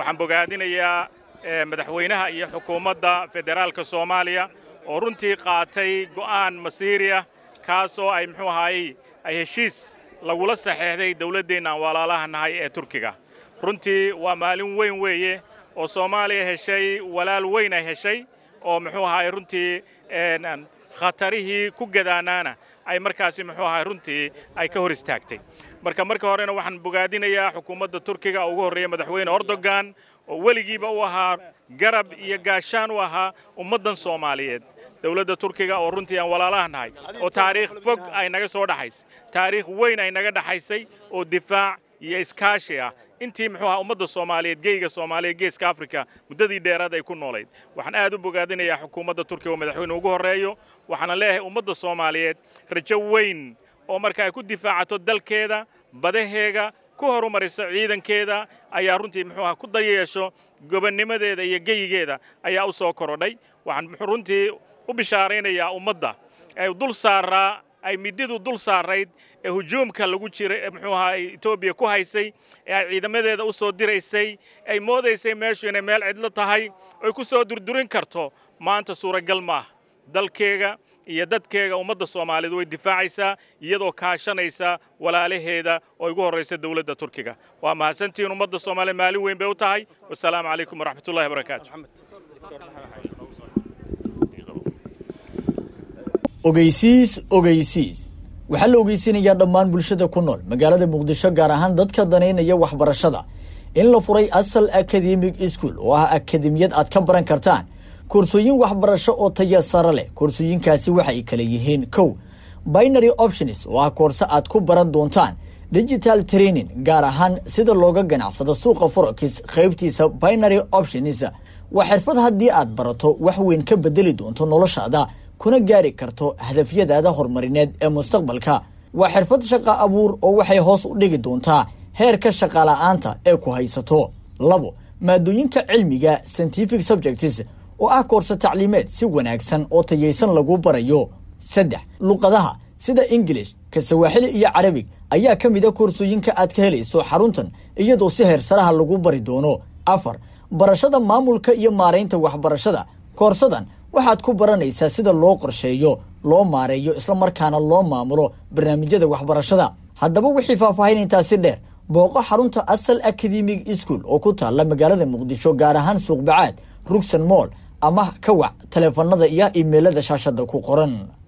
waxaan bogaadinayaa eh, madaxweynaha iyo xukuumadda federaalka soomaaliya oo runtii qaatay go'aan masiiri ah kaasoo ay muxuu ahaayey ay heshiis lagula saxeexday dawladdeenna aan walaalaha nahay ee turkiga runtii waa maalin weyn weeye oo soomaaliya heshay walaal weyn ay heshay oo muxuu ahaayey runtii eh, khatarihii ku gadaanaana ay markaasi muxuu ahaa runtii ay ka hor istaagtay marka marka horena waxaan bogaadinayaa xukuumadda turkiga oo ugu horreeya madaxweyne erdogan oo weligiiba u ahaa garab iyo gaashaan u ahaa ummaddan soomaaliyeed dowladda turkiga oo runtii aan walaalaha nahay oo taariikh fog ay naga soo dhaxaysay taariikh weyn ay naga dhaxaysay oo difaac iyo iskaashi ah intii muxuu ahaa ummadda soomaaliyeed geyga soomaaliya geeska africa muddadii dheeraad ay ku noolayd waxaan aad u bogaadinayaa xukuumadda turkiya oo madaxweyne ugu horeeyo waxaana leeyahay ummadda soomaaliyeed rajo weyn oo marka ay ku difaacato dalkeeda badaheega ku horumarisa ciidankeeda ayaa runtii muxuu ahaa ku dayeesho gobonnimadeeda iyo geyigeeda ayaa u soo korodhay waxaan muxuu runtii u bishaaraynayaa ummadda ee dul saaraa ay mididu dul saarayd ee hujuumka lagu jiray muxuu ahaa Ethiopia ku haysay ee ay ciidamadeeda u soo diraysay ay moodaysay meeshu inay meel cidlo tahay ay ku soo durdurin karto maanta suuragal ma dalkeega iyo dadkeega ummadda Soomaalidu way difaacaysaa iyadoo kaashanaysa walaalaheeda oo ugu horeysa dawladda Turkiga waa mahadsantiin ummadda Soomaaliya maalin weyn bay u tahay wassalaamu calaykum waraxmatullaahi wabarakaatuh ogeysiis ogeysiis waxaa la ogeysinayaa dhammaan bulshada ku nool magaalada muqdisho gaar ahaan dadka danaynaya waxbarashada in la furay asal academic iskuol oo ah akademiyad aad ka baran kartaan koorsooyin waxbarasho oo taya sare leh koorsooyinkaasi waxay kala yihiin kow binary options oo ah koorse aad ku baran doontaan digital training gaar ahaan sida looga ganacsado suuqa forex qaybtiisa binary options waa xirfad haddii aad barato wax weyn ka bedeli doonto noloshaada kuna gaari karto hadafyadaada horumarineed ee mustaqbalka waa xirfad shaqa abuur oo waxay hoos u dhigi doontaa heerka shaqala'aanta ee ku haysato labo maadooyinka cilmiga scientific subjects oo ah koorse tacliimeed si wanaagsan oo tayaysan lagu barayo saddex luqadaha sida ingilish kasawaaxili iyo carabig ayaa ka mid a ah koorsooyinka aad ka helayso xaruntan iyadoo si heersaraha lagu bari doono afar barashada maamulka iyo maaraynta waxbarashada koorsadan waxaad ku baranaysaa sida loo qorsheeyo loo maareeyo isla markaana loo maamulo barnaamijyada waxbarashada haddaba wixii faahfaahin intaasi dheer booqo xarunta asal academic school oo ku taalla magaalada muqdisho gaar ahaan suuqbacaad rugsan mool ama kawac wac taleefanada iyo imeelada shaashadda ku qoran